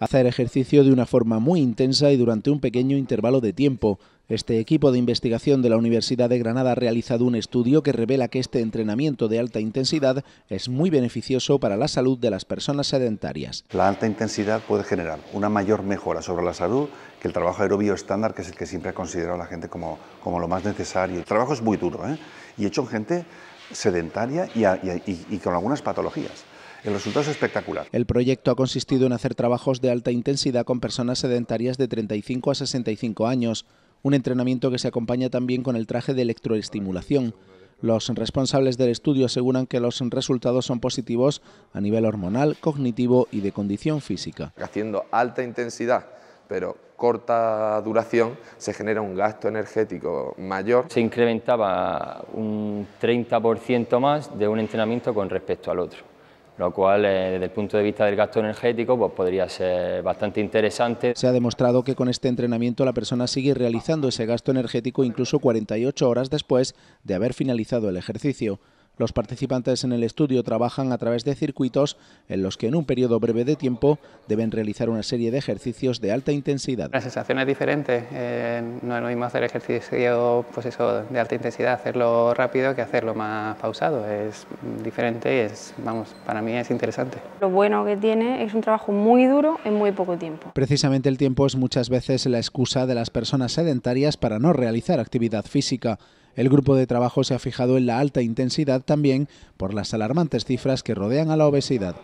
hacer ejercicio de una forma muy intensa y durante un pequeño intervalo de tiempo. Este equipo de investigación de la Universidad de Granada ha realizado un estudio que revela que este entrenamiento de alta intensidad es muy beneficioso para la salud de las personas sedentarias. La alta intensidad puede generar una mayor mejora sobre la salud que el trabajo aerobio estándar, que es el que siempre ha considerado la gente como, lo más necesario. El trabajo es muy duro ¿eh? y hecho en gente sedentaria y con algunas patologías. El resultado es espectacular. El proyecto ha consistido en hacer trabajos de alta intensidad con personas sedentarias de 35 a 65 años, un entrenamiento que se acompaña también con el traje de electroestimulación. Los responsables del estudio aseguran que los resultados son positivos a nivel hormonal, cognitivo y de condición física. Haciendo alta intensidad, pero corta duración, se genera un gasto energético mayor. Se incrementaba un 30% más de un entrenamiento con respecto al otro lo cual eh, desde el punto de vista del gasto energético pues podría ser bastante interesante. Se ha demostrado que con este entrenamiento la persona sigue realizando ese gasto energético incluso 48 horas después de haber finalizado el ejercicio. Los participantes en el estudio trabajan a través de circuitos en los que en un periodo breve de tiempo deben realizar una serie de ejercicios de alta intensidad. La sensación es diferente, eh, no es lo mismo hacer ejercicio pues eso, de alta intensidad, hacerlo rápido que hacerlo más pausado, es diferente y es, vamos, para mí es interesante. Lo bueno que tiene es un trabajo muy duro en muy poco tiempo. Precisamente el tiempo es muchas veces la excusa de las personas sedentarias para no realizar actividad física. El grupo de trabajo se ha fijado en la alta intensidad también por las alarmantes cifras que rodean a la obesidad.